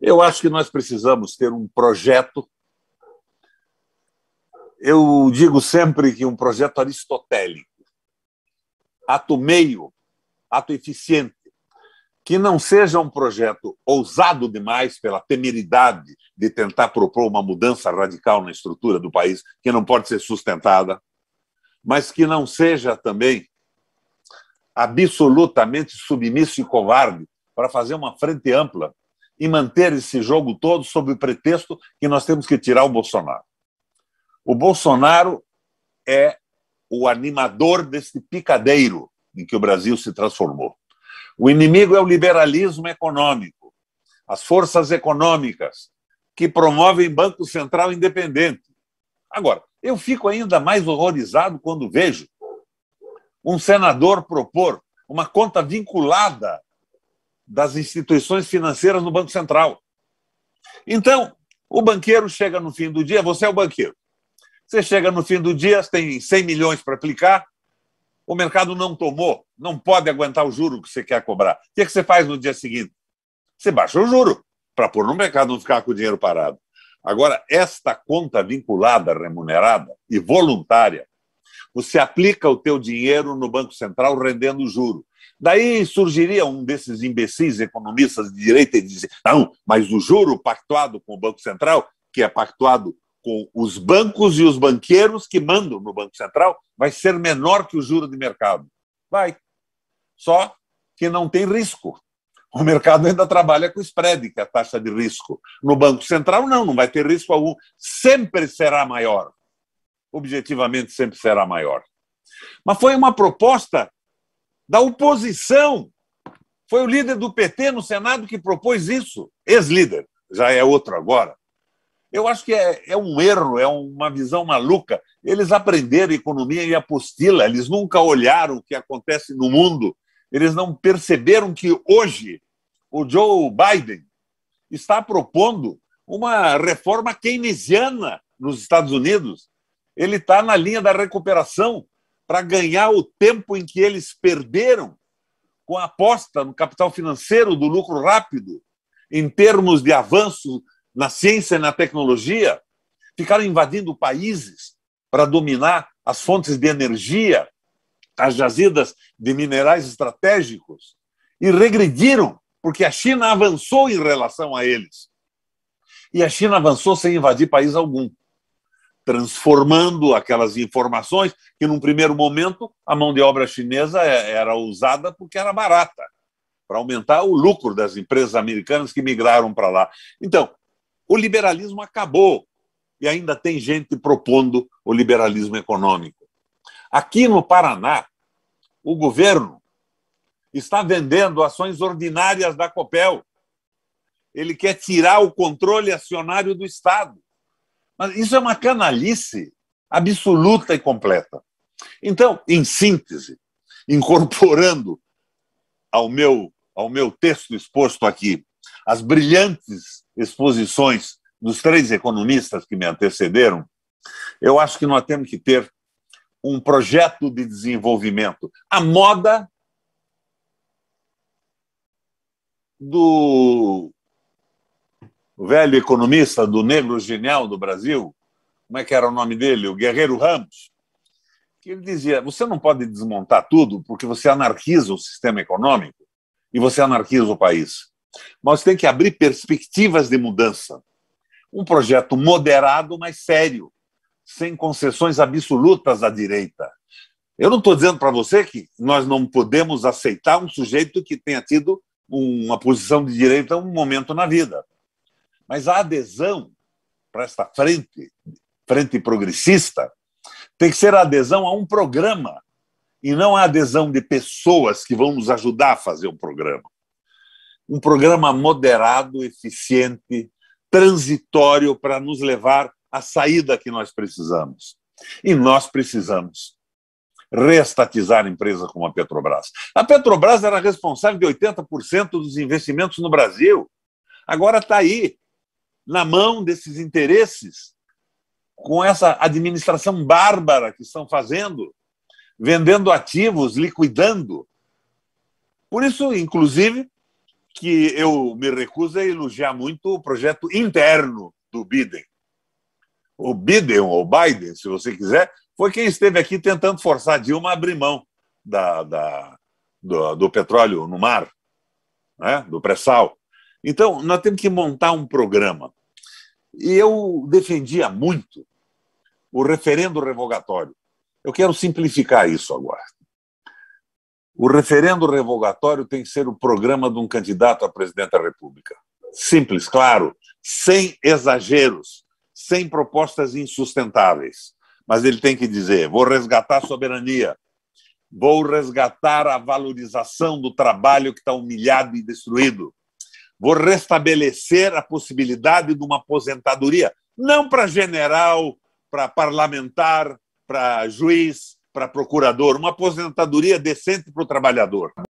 Eu acho que nós precisamos ter um projeto. Eu digo sempre que um projeto aristotélico, ato meio, ato eficiente, que não seja um projeto ousado demais pela temeridade de tentar propor uma mudança radical na estrutura do país, que não pode ser sustentada, mas que não seja também absolutamente submisso e covarde para fazer uma frente ampla e manter esse jogo todo sob o pretexto que nós temos que tirar o Bolsonaro. O Bolsonaro é o animador desse picadeiro em que o Brasil se transformou. O inimigo é o liberalismo econômico, as forças econômicas que promovem Banco Central independente. Agora, eu fico ainda mais horrorizado quando vejo um senador propor uma conta vinculada das instituições financeiras no Banco Central. Então, o banqueiro chega no fim do dia, você é o banqueiro. Você chega no fim do dia, tem 100 milhões para aplicar, o mercado não tomou, não pode aguentar o juro que você quer cobrar. O que, é que você faz no dia seguinte? Você baixa o juro para pôr no mercado não ficar com o dinheiro parado. Agora, esta conta vinculada, remunerada e voluntária, você aplica o teu dinheiro no Banco Central rendendo juro. Daí surgiria um desses imbecis economistas de direita e dizia: não, mas o juro pactuado com o Banco Central, que é pactuado com os bancos e os banqueiros que mandam no Banco Central, vai ser menor que o juro de mercado. Vai. Só que não tem risco. O mercado ainda trabalha com spread, que é a taxa de risco. No Banco Central, não, não vai ter risco algum. Sempre será maior. Objetivamente, sempre será maior. Mas foi uma proposta da oposição. Foi o líder do PT no Senado que propôs isso, ex-líder, já é outro agora. Eu acho que é, é, um erro, é uma visão maluca. Eles aprenderam economia e apostila, eles nunca olharam o que acontece no mundo, eles não perceberam que hoje o Joe Biden está propondo uma reforma keynesiana nos Estados Unidos. Ele está na linha da recuperação, para ganhar o tempo em que eles perderam com a aposta no capital financeiro do lucro rápido, em termos de avanço na ciência e na tecnologia, ficaram invadindo países para dominar as fontes de energia, as jazidas de minerais estratégicos, e regrediram, porque a China avançou em relação a eles. E a China avançou sem invadir país algum transformando aquelas informações que, num primeiro momento, a mão de obra chinesa é, era usada porque era barata, para aumentar o lucro das empresas americanas que migraram para lá. Então, o liberalismo acabou e ainda tem gente propondo o liberalismo econômico. Aqui no Paraná, o governo está vendendo ações ordinárias da Copel. Ele quer tirar o controle acionário do Estado. Mas isso é uma canalice absoluta e completa. Então, em síntese, incorporando ao meu, ao meu texto exposto aqui as brilhantes exposições dos três economistas que me antecederam, eu acho que nós temos que ter um projeto de desenvolvimento. A moda do o velho economista do negro genial do Brasil, como é que era o nome dele? O Guerreiro Ramos. Que ele dizia: você não pode desmontar tudo porque você anarquiza o sistema econômico e você anarquiza o país. Nós tem que abrir perspectivas de mudança. Um projeto moderado, mas sério, sem concessões absolutas à direita. Eu não estou dizendo para você que nós não podemos aceitar um sujeito que tenha tido uma posição de direita um momento na vida. Mas a adesão para esta frente, frente progressista, tem que ser a adesão a um programa e não a adesão de pessoas que vão nos ajudar a fazer um programa. Um programa moderado, eficiente, transitório para nos levar à saída que nós precisamos. E nós precisamos reestatizar empresa como a Petrobras. A Petrobras era responsável de 80% dos investimentos no Brasil. Agora está aí, na mão desses interesses, com essa administração bárbara que estão fazendo, vendendo ativos, liquidando. Por isso, inclusive, que eu me recuso a elogiar muito o projeto interno do Biden. O Biden, ou Biden, se você quiser, foi quem esteve aqui tentando forçar Dilma a abrir mão da, da do, do, petróleo no mar, né? do pré-sal. Então, nós temos que montar um programa e eu defendia muito o referendo revogatório. Eu quero simplificar isso agora. O referendo revogatório tem que ser o programa de um candidato a presidente da República. Simples, claro, sem exageros, sem propostas insustentáveis. Mas ele tem que dizer: vou resgatar a soberania, vou resgatar a valorização do trabalho que está humilhado e destruído, vou restabelecer a possibilidade de uma aposentadoria, não para general, para parlamentar, para juiz, para procurador, uma aposentadoria decente para o trabalhador.